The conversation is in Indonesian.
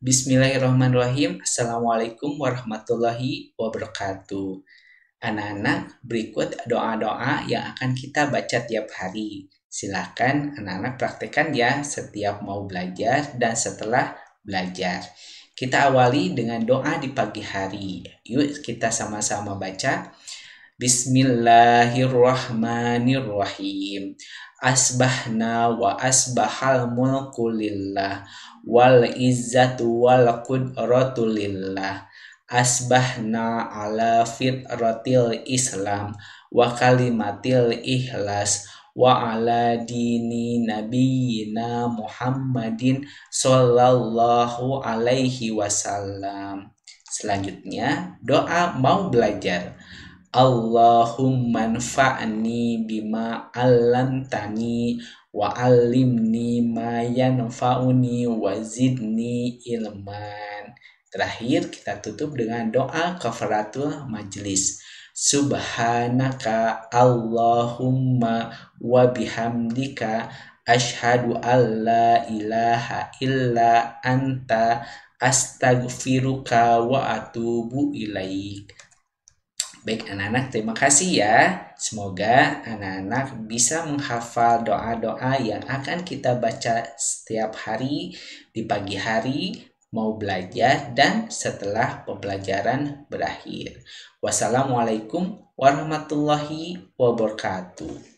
Bismillahirrahmanirrahim. Assalamualaikum warahmatullahi wabarakatuh. Anak-anak, berikut doa-doa yang akan kita baca tiap hari. Silakan anak-anak praktekkan ya setiap mau belajar dan setelah belajar. Kita awali dengan doa di pagi hari. Yuk kita sama-sama baca. Bismillahirrahmanirrahim. Asbahna wa asbahal mulku lillah wal izzatu wal qudratu lillah. Asbahna ala fitratil Islam wa kalimatil ikhlas wa ala dini nabiyina Muhammadin sallallahu alaihi wasallam. Selanjutnya, doa mau belajar. Allahumma anfa'ni bima alantani wa alimni ma yanfa'uni wa zidni ilman. Terakhir kita tutup dengan doa kafaratul majlis. Subhanaka Allahumma wa bihamdika asyhadu an la ilaha illa anta astaghfiruka wa atubu ilaik. Baik anak-anak, terima kasih ya. Semoga anak-anak bisa menghafal doa-doa yang akan kita baca setiap hari di pagi hari, mau belajar, dan setelah pembelajaran berakhir. Wassalamualaikum warahmatullahi wabarakatuh.